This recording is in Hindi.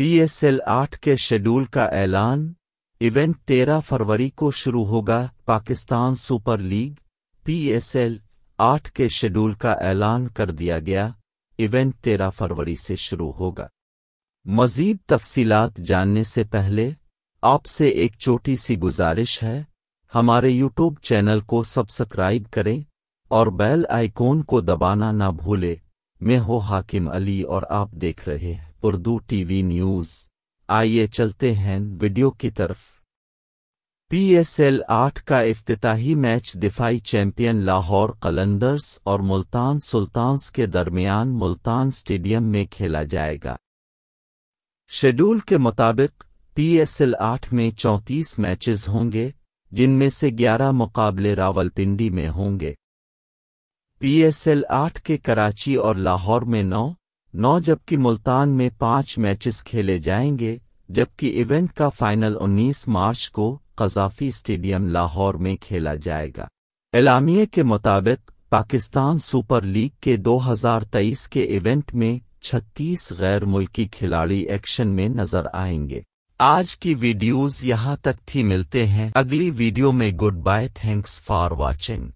पीएसएल 8 के शेड्यूल का ऐलान इवेंट 13 फरवरी को शुरू होगा पाकिस्तान सुपर लीग पीएसएल 8 के शेड्यूल का ऐलान कर दिया गया इवेंट 13 फरवरी से शुरू होगा मजीद तफसीलात जानने से पहले आपसे एक छोटी सी गुजारिश है हमारे यूट्यूब चैनल को सब्सक्राइब करें और बेल आइकॉन को दबाना ना भूले मैं हो हाकिम अली और आप देख रहे हैं उर्दू टीवी न्यूज आइए चलते हैं वीडियो की तरफ पीएसएल 8 का अफ्ती मैच दिफाई चैंपियन लाहौर कलंदर्स और मुल्तान सुल्तान्स के दरमियान मुल्तान स्टेडियम में खेला जाएगा शेड्यूल के मुताबिक पीएसएल 8 में 34 मैचेस होंगे जिनमें से 11 मुकाबले रावलपिंडी में होंगे पीएसएल 8 के कराची और लाहौर में नौ नौ जबकि मुल्तान में पांच मैचेस खेले जाएंगे जबकि इवेंट का फाइनल 19 मार्च को कजाफी स्टेडियम लाहौर में खेला जाएगा एलामिया के मुताबिक पाकिस्तान सुपर लीग के 2023 के इवेंट में 36 गैर मुल्की खिलाड़ी एक्शन में नजर आएंगे आज की वीडियोस यहाँ तक थी मिलते हैं अगली वीडियो में good bye thanks for watching